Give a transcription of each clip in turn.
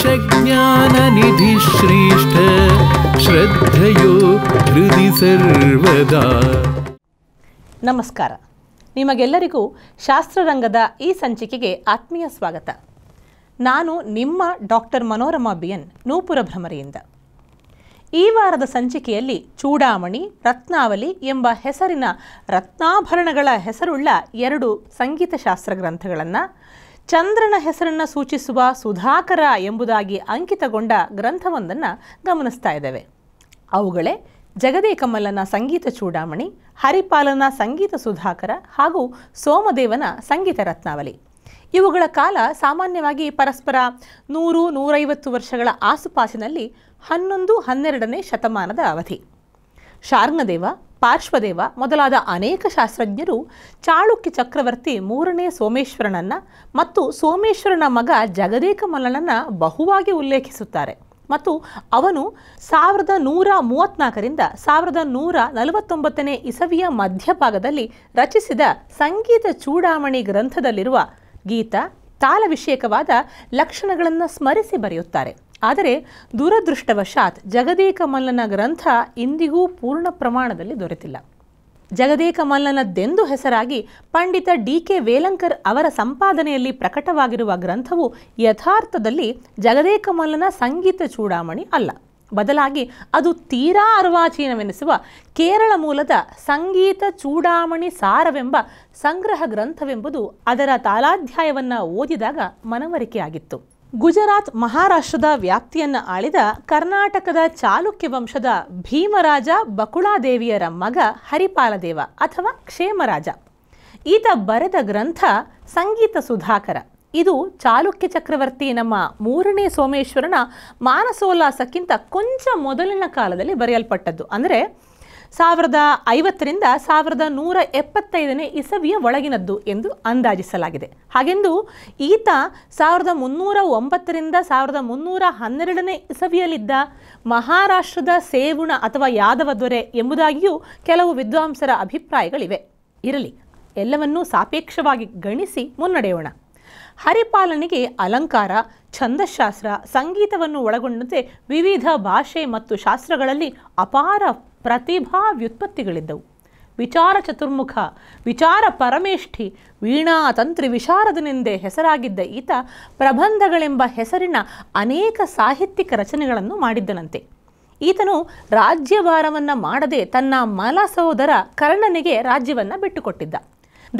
ಶ್ರೇಷ್ಠ ಶ್ರದ್ಧೆಯೋ ಹೃದಿ ಸರ್ವದಾ ನಮಸ್ಕಾರ ನಿಮಗೆಲ್ಲರಿಗೂ ಶಾಸ್ತ್ರರಂಗದ ಈ ಸಂಚಿಕೆಗೆ ಆತ್ಮೀಯ ಸ್ವಾಗತ ನಾನು ನಿಮ್ಮ ಡಾಕ್ಟರ್ ಮನೋರಮಾ ಬಿಯನ್ ನೂಪುರ ಭ್ರಮರಿಯಿಂದ ಈ ವಾರದ ಸಂಚಿಕೆಯಲ್ಲಿ ಚೂಡಾಮಣಿ ರತ್ನಾವಲಿ ಎಂಬ ಹೆಸರಿನ ರತ್ನಾಭರಣಗಳ ಹೆಸರುಳ್ಳ ಎರಡು ಸಂಗೀತ ಶಾಸ್ತ್ರ ಗ್ರಂಥಗಳನ್ನು ಚಂದ್ರನ ಹೆಸರನ್ನು ಸೂಚಿಸುವ ಸುಧಾಕರ ಎಂಬುದಾಗಿ ಅಂಕಿತಗೊಂಡ ಗ್ರಂಥವೊಂದನ್ನು ಗಮನಿಸ್ತಾ ಇದ್ದೇವೆ ಅವುಗಳೇ ಜಗದೇಕಮಲ್ಲನ ಸಂಗೀತ ಚೂಡಾಮಣಿ ಹರಿಪಾಲನ ಸಂಗೀತ ಸುಧಾಕರ ಹಾಗೂ ಸೋಮದೇವನ ಸಂಗೀತ ರತ್ನಾವಲಿ ಇವುಗಳ ಕಾಲ ಸಾಮಾನ್ಯವಾಗಿ ಪರಸ್ಪರ ನೂರು ನೂರೈವತ್ತು ವರ್ಷಗಳ ಆಸುಪಾಸಿನಲ್ಲಿ ಹನ್ನೊಂದು ಹನ್ನೆರಡನೇ ಶತಮಾನದ ಅವಧಿ ಶಾರ್ಂಗದೇವ ಪಾರ್ಶ್ವದೇವ ಮೊದಲಾದ ಅನೇಕ ಶಾಸ್ತ್ರಜ್ಞರು ಚಾಳುಕ್ಯ ಚಕ್ರವರ್ತಿ ಮೂರನೇ ಸೋಮೇಶ್ವರನನ್ನು ಮತ್ತು ಸೋಮೇಶ್ವರನ ಮಗ ಜಗದೇಕ ಮಲ್ಲನನ್ನು ಬಹುವಾಗಿ ಉಲ್ಲೇಖಿಸುತ್ತಾರೆ ಮತ್ತು ಅವನು ಸಾವಿರದ ನೂರ ಮೂವತ್ತ್ನಾಲ್ಕರಿಂದ ಸಾವಿರದ ನೂರ ನಲವತ್ತೊಂಬತ್ತನೇ ಇಸವಿಯ ಮಧ್ಯಭಾಗದಲ್ಲಿ ರಚಿಸಿದ ಸಂಗೀತ ಚೂಡಾಮಣಿ ಗ್ರಂಥದಲ್ಲಿರುವ ಗೀತ ತಾಲವಿಷಯಕವಾದ ಲಕ್ಷಣಗಳನ್ನು ಸ್ಮರಿಸಿ ಬರೆಯುತ್ತಾರೆ ಆದರೆ ದುರದೃಷ್ಟವಶಾತ್ ಜಗದೇಕಮಲ್ಲನ ಗ್ರಂಥ ಇಂದಿಗೂ ಪೂರ್ಣ ಪ್ರಮಾಣದಲ್ಲಿ ದೊರೆತಿಲ್ಲ ಜಗದೇಕ ಮಲ್ಲನದ್ದೆಂದು ಹೆಸರಾಗಿ ಪಂಡಿತ ಡಿ ಕೆ ವೇಲಂಕರ್ ಅವರ ಸಂಪಾದನೆಯಲ್ಲಿ ಪ್ರಕಟವಾಗಿರುವ ಗ್ರಂಥವು ಯಥಾರ್ಥದಲ್ಲಿ ಜಗದೇಕಮಲ್ಲನ ಸಂಗೀತ ಚೂಡಾಮಣಿ ಅಲ್ಲ ಬದಲಾಗಿ ಅದು ತೀರಾ ಅರ್ವಾಚೀನವೆನಿಸುವ ಕೇರಳ ಮೂಲದ ಸಂಗೀತ ಚೂಡಾಮಣಿ ಸಾರವೆಂಬ ಸಂಗ್ರಹ ಗ್ರಂಥವೆಂಬುದು ಅದರ ತಾಲಾಧ್ಯಾಯವನ್ನು ಓದಿದಾಗ ಮನವರಿಕೆಯಾಗಿತ್ತು ಗುಜರಾತ್ ಮಹಾರಾಷ್ಟ್ರದ ವ್ಯಾಪ್ತಿಯನ್ನು ಆಳಿದ ಕರ್ನಾಟಕದ ಚಾಲುಕ್ಯ ವಂಶದ ಭೀಮರಾಜ ಬಕುಳಾದೇವಿಯರ ಮಗ ಹರಿಪಾಲದೇವ ಅಥವಾ ಕ್ಷೇಮರಾಜ ಈತ ಬರೆದ ಗ್ರಂಥ ಸಂಗೀತ ಸುಧಾಕರ ಇದು ಚಾಲುಕ್ಯ ಚಕ್ರವರ್ತಿ ನಮ್ಮ ಮೂರನೇ ಸೋಮೇಶ್ವರನ ಮಾನಸೋಲ್ಲಾಸಕ್ಕಿಂತ ಕೊಂಚ ಮೊದಲಿನ ಕಾಲದಲ್ಲಿ ಬರೆಯಲ್ಪಟ್ಟದ್ದು ಅಂದರೆ ಸಾವಿರದ ಐವತ್ತರಿಂದ ಸಾವಿರದ ನೂರ ಎಪ್ಪತ್ತೈದನೇ ಇಸವಿಯ ಒಳಗಿನದ್ದು ಎಂದು ಅಂದಾಜಿಸಲಾಗಿದೆ ಹಾಗೆಂದು ಈತ ಸಾವಿರದ ಮುನ್ನೂರ ಒಂಬತ್ತರಿಂದ ಸಾವಿರದ ಮುನ್ನೂರ ಹನ್ನೆರಡನೇ ಇಸವಿಯಲ್ಲಿದ್ದ ಮಹಾರಾಷ್ಟ್ರದ ಸೇವುಣ ಅಥವಾ ಯಾದವ ದೊರೆ ಎಂಬುದಾಗಿಯೂ ಕೆಲವು ವಿದ್ವಾಂಸರ ಅಭಿಪ್ರಾಯಗಳಿವೆ ಇರಲಿ ಎಲ್ಲವನ್ನೂ ಸಾಪೇಕ್ಷವಾಗಿ ಗಣಿಸಿ ಮುನ್ನಡೆಯೋಣ ಹರಿಪಾಲನಿಗೆ ಅಲಂಕಾರ ಛಂದಶಾಸ್ತ್ರ ಸಂಗೀತವನ್ನು ಒಳಗೊಂಡಂತೆ ವಿವಿಧ ಭಾಷೆ ಮತ್ತು ಶಾಸ್ತ್ರಗಳಲ್ಲಿ ಅಪಾರ ಪ್ರತಿಭಾ ವ್ಯುತ್ಪತ್ತಿಗಳಿದ್ದವು ವಿಚಾರ ಚತುರ್ಮುಖ ವಿಚಾರ ಪರಮೇಷ್ಠಿ ವೀಣಾ ತಂತ್ರಿ ವಿಶಾರದನೆಂದೇ ಹೆಸರಾಗಿದ್ದ ಈತ ಪ್ರಬಂಧಗಳೆಂಬ ಹೆಸರಿನ ಅನೇಕ ಸಾಹಿತ್ಯಿಕ ರಚನೆಗಳನ್ನು ಮಾಡಿದ್ದನಂತೆ ಈತನು ರಾಜ್ಯಭಾರವನ್ನು ಮಾಡದೆ ತನ್ನ ಮಲ ಸಹೋದರ ಕರ್ಣನಿಗೆ ರಾಜ್ಯವನ್ನು ಬಿಟ್ಟುಕೊಟ್ಟಿದ್ದ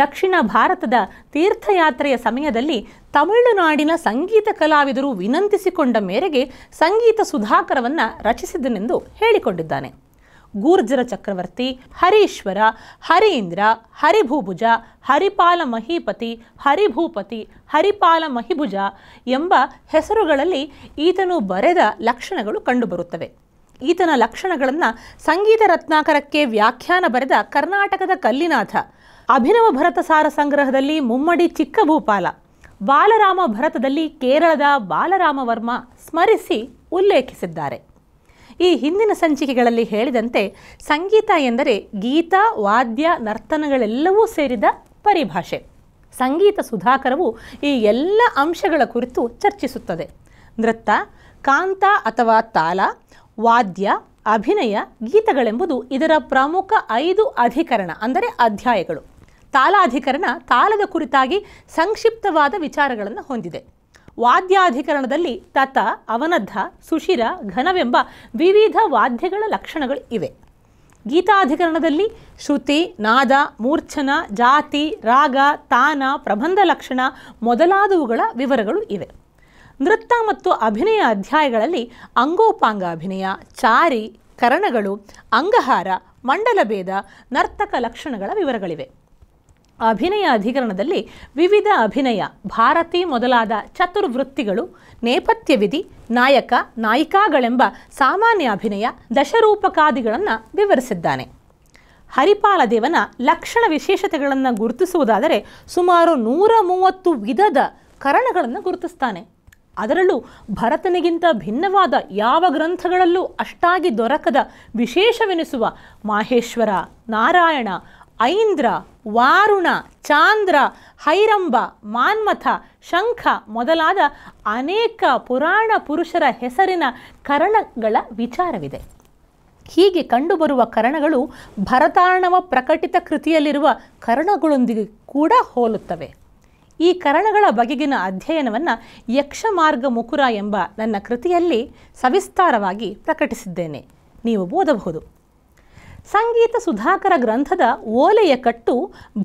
ದಕ್ಷಿಣ ಭಾರತದ ತೀರ್ಥಯಾತ್ರೆಯ ಸಮಯದಲ್ಲಿ ತಮಿಳುನಾಡಿನ ಸಂಗೀತ ಕಲಾವಿದರು ವಿನಂತಿಸಿಕೊಂಡ ಮೇರೆಗೆ ಸಂಗೀತ ಸುಧಾಕರವನ್ನು ರಚಿಸಿದನೆಂದು ಹೇಳಿಕೊಂಡಿದ್ದಾನೆ ಗೂರ್ಜರ ಚಕ್ರವರ್ತಿ ಹರೀಶ್ವರ ಹರೀಂದ್ರ ಹರಿಭೂಭುಜ ಹರಿಪಾಲ ಮಹಿಪತಿ ಹರಿಭೂಪತಿ ಹರಿಪಾಲ ಮಹಿಭುಜ ಎಂಬ ಹೆಸರುಗಳಲ್ಲಿ ಈತನು ಬರೆದ ಲಕ್ಷಣಗಳು ಕಂಡುಬರುತ್ತವೆ ಈತನ ಲಕ್ಷಣಗಳನ್ನು ಸಂಗೀತ ರತ್ನಾಕರಕ್ಕೆ ವ್ಯಾಖ್ಯಾನ ಬರೆದ ಕರ್ನಾಟಕದ ಕಲ್ಲಿನಾಥ ಅಭಿನವ ಭರತ ಸಾರ ಸಂಗ್ರಹದಲ್ಲಿ ಮುಮ್ಮಡಿ ಚಿಕ್ಕ ಭೂಪಾಲ ಬಾಲರಾಮ ಭರತದಲ್ಲಿ ಕೇರಳದ ಬಾಲರಾಮ ವರ್ಮ ಸ್ಮರಿಸಿ ಉಲ್ಲೇಖಿಸಿದ್ದಾರೆ ಈ ಹಿಂದಿನ ಸಂಚಿಕೆಗಳಲ್ಲಿ ಹೇಳಿದಂತೆ ಸಂಗೀತ ಎಂದರೆ ಗೀತ ವಾದ್ಯ ನರ್ತನಗಳೆಲ್ಲವೂ ಸೇರಿದ ಪರಿಭಾಷೆ ಸಂಗೀತ ಸುಧಾಕರವು ಈ ಎಲ್ಲ ಅಂಶಗಳ ಕುರಿತು ಚರ್ಚಿಸುತ್ತದೆ ನೃತ್ಯ ಕಾಂತ ಅಥವಾ ತಾಲ ವಾದ್ಯ ಅಭಿನಯ ಗೀತಗಳೆಂಬುದು ಇದರ ಪ್ರಮುಖ ಐದು ಅಧಿಕರಣ ಅಂದರೆ ಅಧ್ಯಾಯಗಳು ತಾಲಾಧಿಕರಣ ತಾಲದ ಕುರಿತಾಗಿ ಸಂಕ್ಷಿಪ್ತವಾದ ವಿಚಾರಗಳನ್ನು ಹೊಂದಿದೆ ವಾದ್ಯಾಧಿಕರಣದಲ್ಲಿ ತತ ಅವನದ್ಧ ಸುಶಿರ ಘನವೆಂಬ ವಿವಿಧ ವಾದ್ಯಗಳ ಲಕ್ಷಣಗಳು ಇವೆ ಗೀತಾಧಿಕರಣದಲ್ಲಿ ಶ್ರುತಿ ನಾದ ಮೂರ್ಛನ ಜಾತಿ ರಾಗ ತಾನ ಪ್ರಬಂಧ ಲಕ್ಷಣ ಮೊದಲಾದವುಗಳ ವಿವರಗಳು ಇವೆ ನೃತ್ಯ ಮತ್ತು ಅಭಿನಯ ಅಧ್ಯಾಯಗಳಲ್ಲಿ ಅಂಗೋಪಾಂಗ ಅಭಿನಯ ಚಾರಿ ಕರಣಗಳು ಅಂಗಹಾರ ಮಂಡಲಭೇದ ನರ್ತಕ ಲಕ್ಷಣಗಳ ವಿವರಗಳಿವೆ ಅಭಿನಯ ಅಧಿಕರಣದಲ್ಲಿ ವಿವಿಧ ಅಭಿನಯ ಭಾರತಿ ಮೊದಲಾದ ಚತುರ್ವೃತ್ತಿಗಳು ನೇಪಥ್ಯವಿಧಿ ವಿಧಿ ನಾಯಕ ನಾಯಿಕಾಗಳೆಂಬ ಸಾಮಾನ್ಯ ಅಭಿನಯ ದಶರೂಪಕಾದಿಗಳನ್ನು ವಿವರಿಸಿದ್ದಾನೆ ಹರಿಪಾಲದೇವನ ಲಕ್ಷಣ ವಿಶೇಷತೆಗಳನ್ನು ಗುರುತಿಸುವುದಾದರೆ ಸುಮಾರು ನೂರ ಮೂವತ್ತು ವಿಧದ ಕರಣಗಳನ್ನು ಗುರುತಿಸ್ತಾನೆ ಅದರಲ್ಲೂ ಭರತನಿಗಿಂತ ಭಿನ್ನವಾದ ಯಾವ ಗ್ರಂಥಗಳಲ್ಲೂ ಅಷ್ಟಾಗಿ ದೊರಕದ ವಿಶೇಷವೆನಿಸುವ ಮಾಹೇಶ್ವರ ನಾರಾಯಣ ಐಂದ್ರ ವಾರುಣ ಚಾಂದ್ರ ಹೈರಂಬ ಮಾನ್ಮಥ ಶಂಖ ಮೊದಲಾದ ಅನೇಕ ಪುರಾಣ ಪುರುಷರ ಹೆಸರಿನ ಕರಣಗಳ ವಿಚಾರವಿದೆ ಹೀಗೆ ಕಂಡುಬರುವ ಕರಣಗಳು ಭರತಾರ್ಣವ ಪ್ರಕಟಿತ ಕೃತಿಯಲ್ಲಿರುವ ಕರಣಗಳೊಂದಿಗೆ ಕೂಡ ಹೋಲುತ್ತವೆ ಈ ಕರಣಗಳ ಬಗೆಗಿನ ಅಧ್ಯಯನವನ್ನು ಯಕ್ಷಮಾರ್ಗ ಮುಕುರ ಎಂಬ ನನ್ನ ಕೃತಿಯಲ್ಲಿ ಸವಿಸ್ತಾರವಾಗಿ ಪ್ರಕಟಿಸಿದ್ದೇನೆ ನೀವು ಓದಬಹುದು ಸಂಗೀತ ಸುಧಾಕರ ಗ್ರಂಥದ ಓಲೆಯ ಕಟ್ಟು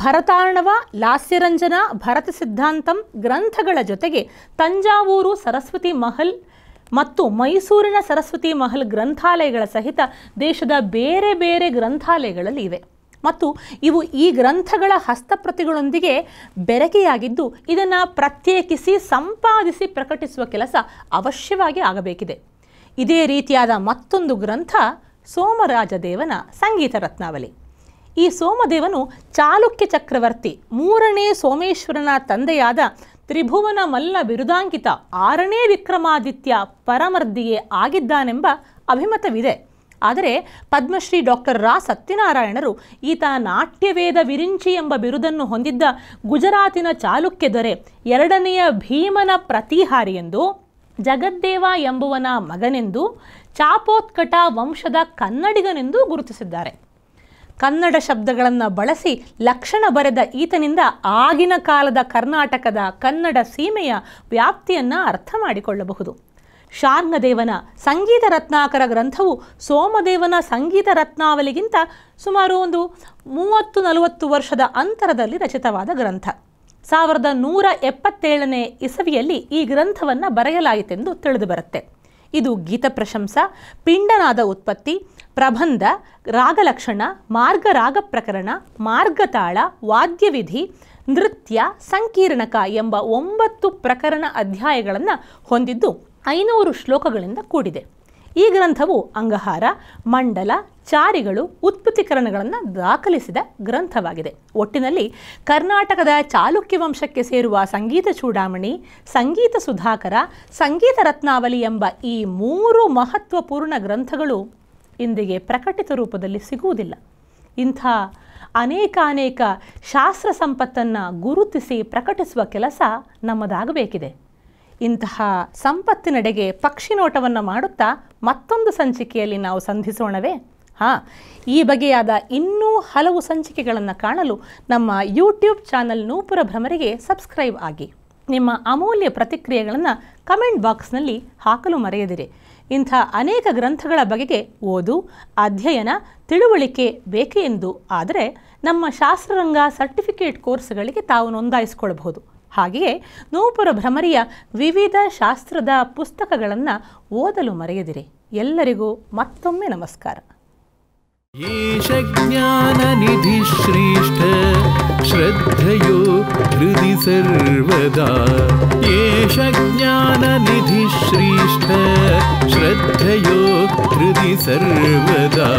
ಭರತಾರ್ಣವ ಲಾಸ್ಯರಂಜನ ಭರತ ಸಿದ್ಧಾಂತಂ ಗ್ರಂಥಗಳ ಜೊತೆಗೆ ತಂಜಾವೂರು ಸರಸ್ವತಿ ಮಹಲ್ ಮತ್ತು ಮೈಸೂರಿನ ಸರಸ್ವತಿ ಮಹಲ್ ಗ್ರಂಥಾಲಯಗಳ ಸಹಿತ ದೇಶದ ಬೇರೆ ಬೇರೆ ಗ್ರಂಥಾಲಯಗಳಲ್ಲಿ ಇವೆ ಮತ್ತು ಇವು ಈ ಗ್ರಂಥಗಳ ಹಸ್ತಪ್ರತಿಗಳೊಂದಿಗೆ ಬೆರಕೆಯಾಗಿದ್ದು ಇದನ್ನು ಪ್ರತ್ಯೇಕಿಸಿ ಸಂಪಾದಿಸಿ ಪ್ರಕಟಿಸುವ ಕೆಲಸ ಅವಶ್ಯವಾಗಿ ಆಗಬೇಕಿದೆ ಇದೇ ರೀತಿಯಾದ ಮತ್ತೊಂದು ಗ್ರಂಥ ಸೋಮರಾಜದೇವನ ಸಂಗೀತ ರತ್ನಾವಳಿ ಈ ಸೋಮದೇವನು ಚಾಲುಕ್ಯ ಚಕ್ರವರ್ತಿ ಮೂರನೇ ಸೋಮೇಶ್ವರನ ತಂದೆಯಾದ ತ್ರಿಭುವನ ಮಲ್ಲ ಬಿರುದಾಂಕಿತ ಆರನೇ ವಿಕ್ರಮಾದಿತ್ಯ ಪರಮರ್ದಿಯೇ ಆಗಿದ್ದಾನೆಂಬ ಅಭಿಮತವಿದೆ ಆದರೆ ಪದ್ಮಶ್ರೀ ಡಾಕ್ಟರ್ ರಾ ಸತ್ಯನಾರಾಯಣರು ಈತ ನಾಟ್ಯವೇದ ವಿರಿಂಚಿ ಎಂಬ ಬಿರುದನ್ನು ಹೊಂದಿದ್ದ ಗುಜರಾತಿನ ಚಾಲುಕ್ಯ ದೊರೆ ಎರಡನೆಯ ಭೀಮನ ಪ್ರತಿಹಾರಿಯೆಂದು ಜಗದ್ದೇವ ಎಂಬುವನ ಮಗನೆಂದು ಚಾಪೋತ್ಕಟ ವಂಶದ ಕನ್ನಡಿಗನೆಂದು ಗುರುತಿಸಿದ್ದಾರೆ ಕನ್ನಡ ಶಬ್ದಗಳನ್ನು ಬಳಸಿ ಲಕ್ಷಣ ಬರೆದ ಈತನಿಂದ ಆಗಿನ ಕಾಲದ ಕರ್ನಾಟಕದ ಕನ್ನಡ ಸೀಮೆಯ ವ್ಯಾಪ್ತಿಯನ್ನು ಅರ್ಥ ಮಾಡಿಕೊಳ್ಳಬಹುದು ಶಾರ್ಂಗದೇವನ ಸಂಗೀತ ರತ್ನಾಕರ ಗ್ರಂಥವು ಸೋಮದೇವನ ಸಂಗೀತ ರತ್ನಾವಲಿಗಿಂತ ಸುಮಾರು ಒಂದು ಮೂವತ್ತು ನಲವತ್ತು ವರ್ಷದ ಅಂತರದಲ್ಲಿ ರಚಿತವಾದ ಗ್ರಂಥ ಸಾವಿರದ ನೂರ ಎಪ್ಪತ್ತೇಳನೇ ಇಸವಿಯಲ್ಲಿ ಈ ಗ್ರಂಥವನ್ನು ಬರೆಯಲಾಯಿತೆಂದು ಬರುತ್ತೆ ಇದು ಗೀತ ಪ್ರಶಂಸ ಪಿಂಡನಾದ ಉತ್ಪತ್ತಿ ಪ್ರಬಂಧ ರಾಗಲಕ್ಷಣ ಮಾರ್ಗ ರಾಗ ಪ್ರಕರಣ ಮಾರ್ಗತಾಳ ವಾದ್ಯವಿಧಿ ನೃತ್ಯ ಸಂಕೀರ್ಣಕ ಎಂಬ ಒಂಬತ್ತು ಪ್ರಕರಣ ಅಧ್ಯಾಯಗಳನ್ನು ಹೊಂದಿದ್ದು ಐನೂರು ಶ್ಲೋಕಗಳಿಂದ ಕೂಡಿದೆ ಈ ಗ್ರಂಥವು ಅಂಗಹಾರ ಮಂಡಲ ಚಾರಿಗಳು ಉತ್ಪತ್ತಿಕರಣಗಳನ್ನು ದಾಖಲಿಸಿದ ಗ್ರಂಥವಾಗಿದೆ ಒಟ್ಟಿನಲ್ಲಿ ಕರ್ನಾಟಕದ ಚಾಲುಕ್ಯ ವಂಶಕ್ಕೆ ಸೇರುವ ಸಂಗೀತ ಚೂಡಾಮಣಿ ಸಂಗೀತ ಸುಧಾಕರ ಸಂಗೀತ ರತ್ನಾವಲಿ ಎಂಬ ಈ ಮೂರು ಮಹತ್ವಪೂರ್ಣ ಗ್ರಂಥಗಳು ಇಂದಿಗೆ ಪ್ರಕಟಿತ ರೂಪದಲ್ಲಿ ಸಿಗುವುದಿಲ್ಲ ಇಂಥ ಅನೇಕ ಅನೇಕ ಶಾಸ್ತ್ರ ಸಂಪತ್ತನ್ನು ಗುರುತಿಸಿ ಪ್ರಕಟಿಸುವ ಕೆಲಸ ನಮ್ಮದಾಗಬೇಕಿದೆ ಇಂತಹ ಸಂಪತ್ತಿನಡೆಗೆ ಪಕ್ಷಿ ನೋಟವನ್ನು ಮಾಡುತ್ತಾ ಮತ್ತೊಂದು ಸಂಚಿಕೆಯಲ್ಲಿ ನಾವು ಸಂಧಿಸೋಣವೇ ಹಾಂ ಈ ಬಗೆಯಾದ ಇನ್ನೂ ಹಲವು ಸಂಚಿಕೆಗಳನ್ನು ಕಾಣಲು ನಮ್ಮ ಯೂಟ್ಯೂಬ್ ಚಾನಲ್ ನೂಪುರ ಭ್ರಮರಿಗೆ ಸಬ್ಸ್ಕ್ರೈಬ್ ಆಗಿ ನಿಮ್ಮ ಅಮೂಲ್ಯ ಪ್ರತಿಕ್ರಿಯೆಗಳನ್ನು ಕಮೆಂಟ್ ಬಾಕ್ಸ್ನಲ್ಲಿ ಹಾಕಲು ಮರೆಯದಿರಿ ಇಂಥ ಅನೇಕ ಗ್ರಂಥಗಳ ಬಗೆಗೆ ಓದು ಅಧ್ಯಯನ ತಿಳುವಳಿಕೆ ಬೇಕೆ ಎಂದು ಆದರೆ ನಮ್ಮ ಶಾಸ್ತ್ರರಂಗ ಸರ್ಟಿಫಿಕೇಟ್ ಕೋರ್ಸ್ಗಳಿಗೆ ತಾವು ನೋಂದಾಯಿಸಿಕೊಳ್ಳಬಹುದು ಹಾಗೆಯೇ ನೂಪುರ ಭ್ರಮರಿಯ ವಿವಿಧ ಶಾಸ್ತ್ರದ ಪುಸ್ತಕಗಳನ್ನು ಓದಲು ಮರೆಯದಿರಿ ಎಲ್ಲರಿಗೂ ಮತ್ತೊಮ್ಮೆ ನಮಸ್ಕಾರ ನಿಧಿ श्रेष्ठ श्रद्धयो ಸರ್ವದಾ सर्वदा एष ನಿಧಿ ಶ್ರೀಷ್ಠ ಶ್ರದ್ಧಯು हृदि ಸರ್ವದಾ